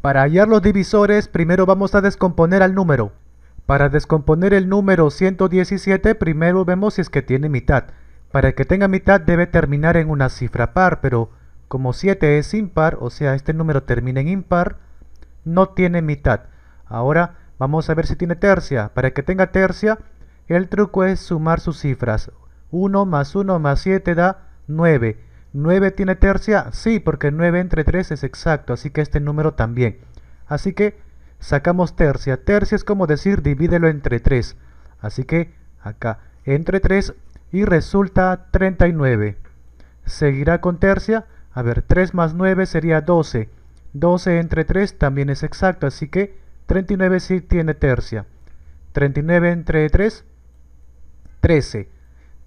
Para hallar los divisores, primero vamos a descomponer al número. Para descomponer el número 117, primero vemos si es que tiene mitad. Para que tenga mitad debe terminar en una cifra par, pero como 7 es impar, o sea, este número termina en impar, no tiene mitad. Ahora vamos a ver si tiene tercia. Para que tenga tercia, el truco es sumar sus cifras. 1 más 1 más 7 da 9. ¿9 tiene tercia? Sí, porque 9 entre 3 es exacto, así que este número también. Así que sacamos tercia. Tercia es como decir divídelo entre 3. Así que acá entre 3 y resulta 39. Seguirá con tercia. A ver, 3 más 9 sería 12. 12 entre 3 también es exacto, así que 39 sí tiene tercia. 39 entre 3, 13.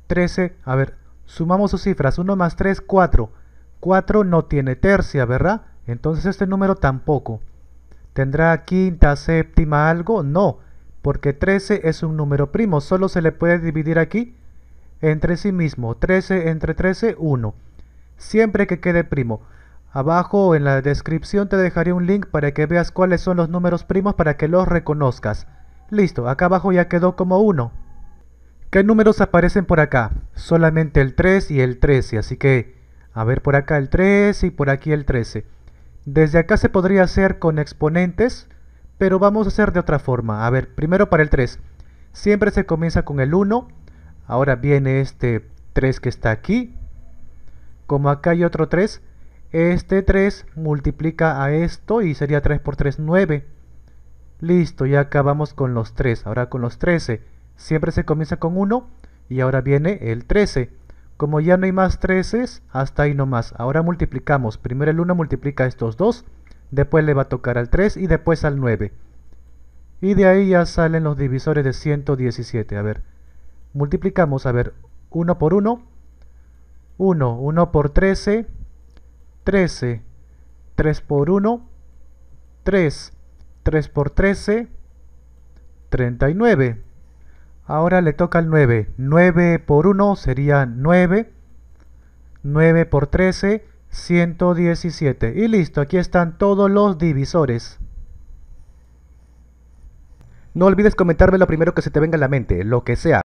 13, a ver, Sumamos sus cifras, 1 más 3, 4. 4 no tiene tercia, ¿verdad? Entonces este número tampoco. ¿Tendrá quinta, séptima, algo? No, porque 13 es un número primo, solo se le puede dividir aquí entre sí mismo. 13 entre 13, 1. Siempre que quede primo. Abajo en la descripción te dejaré un link para que veas cuáles son los números primos para que los reconozcas. Listo, acá abajo ya quedó como 1. ¿Qué números aparecen por acá? Solamente el 3 y el 13, así que a ver por acá el 3 y por aquí el 13. Desde acá se podría hacer con exponentes, pero vamos a hacer de otra forma. A ver, primero para el 3. Siempre se comienza con el 1. Ahora viene este 3 que está aquí. Como acá hay otro 3, este 3 multiplica a esto y sería 3 por 3, 9. Listo, ya acabamos con los 3. Ahora con los 13. Siempre se comienza con 1 y ahora viene el 13. Como ya no hay más 13, hasta ahí no más. Ahora multiplicamos. Primero el 1 multiplica estos dos, después le va a tocar al 3 y después al 9. Y de ahí ya salen los divisores de 117. A ver, multiplicamos, a ver, 1 por 1, 1, 1 por 13, 13, 3 por 1, 3, 3 por 13, 39. Ahora le toca el 9. 9 por 1 sería 9. 9 por 13, 117. Y listo, aquí están todos los divisores. No olvides comentarme lo primero que se te venga a la mente, lo que sea.